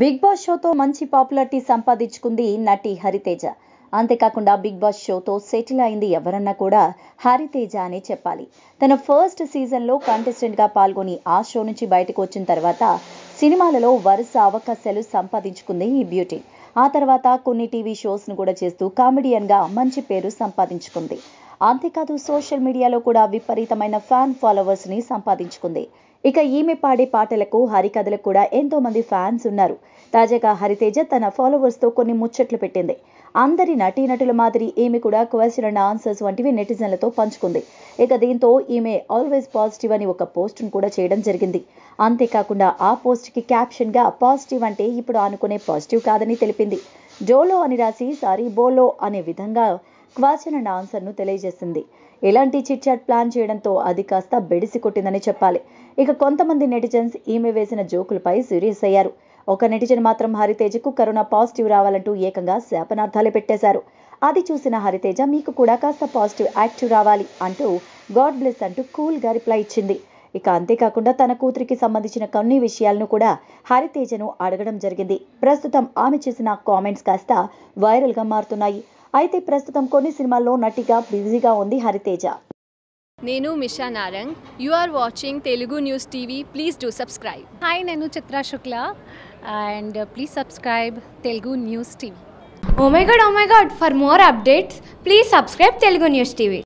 big boss షోతో మంచి popularity సంపాదించుకుంది నటి హరితేజ అంతేకాకుండా బిగ్ బాస్ షోతో సెటిల్ అయింది ఎవరన్నా కూడా హరితేజ అనే చెప్పాలి తన ఫస్ట్ సీజన్లో కంటెస్టెంట్గా పాల్గొని ఆ షో నుంచి బయటకు వచ్చిన తర్వాత సినిమాలలో వరుస అవకాశాలు సంపాదించుకుంది ఈ బ్యూటీ ఆ తర్వాత కొన్ని టీవీ షోస్ను కూడా చేస్తూ కామెడియన్గా మంచి పేరు సంపాదించుకుంది అంతేకాదు సోషల్ మీడియాలో కూడా విపరీతమైన ఫ్యాన్ ఫాలోవర్స్ ని సంపాదించుకుంది ఇక ఈమె పాడే పాటలకు హరికథలకు కూడా ఎంతో మంది ఫ్యాన్స్ ఉన్నారు తాజాగా హరితేజ తన ఫాలోవర్స్ తో కొన్ని ముచ్చట్లు పెట్టింది అందరి నటీనటుల మాదిరి ఈమె కూడా క్వశ్చన్ అండ్ ఆన్సర్స్ వంటివి నెటిజన్లతో పంచుకుంది ఇక దీంతో ఈమె ఆల్వేస్ పాజిటివ్ అని ఒక పోస్ట్ను కూడా చేయడం జరిగింది అంతేకాకుండా ఆ పోస్ట్కి క్యాప్షన్గా పాజిటివ్ అంటే ఇప్పుడు అనుకునే పాజిటివ్ కాదని తెలిపింది జోలో అని రాసి సారీ బోలో అనే విధంగా క్వాశ్చన్ అండ్ ఆన్సర్ను తెలియజేసింది ఇలాంటి చిట్ చాట్ ప్లాన్ చేయడంతో అది కాస్త బెడిసి కొట్టిందని చెప్పాలి ఇక కొంతమంది నెటిజన్స్ ఈమె వేసిన జోకులపై సీరియస్ అయ్యారు ఒక నెటిజన్ మాత్రం హరితేజకు కరోనా పాజిటివ్ రావాలంటూ ఏకంగా శాపనార్థాలు పెట్టేశారు అది చూసిన హరితేజ మీకు కూడా కాస్త పాజిటివ్ యాక్టివ్ రావాలి అంటూ గాడ్ బ్లెస్ అంటూ కూల్గా రిప్లై ఇచ్చింది ఇక అంతేకాకుండా తన కూతురికి సంబంధించిన కొన్ని విషయాలను కూడా హరితేజను అడగడం జరిగింది ప్రస్తుతం ఆమె చేసిన కామెంట్స్ కాస్త వైరల్గా మారుతున్నాయి అయితే ప్రస్తుతం కొన్ని సినిమాల్లో నటిగా బిజీగా ఉంది హరితేజ నేను Misha Narang you are watching Telugu news TV please do subscribe hi నేను Chitra Shukla and please subscribe Telugu news TV oh my god oh my god for more updates please subscribe Telugu news TV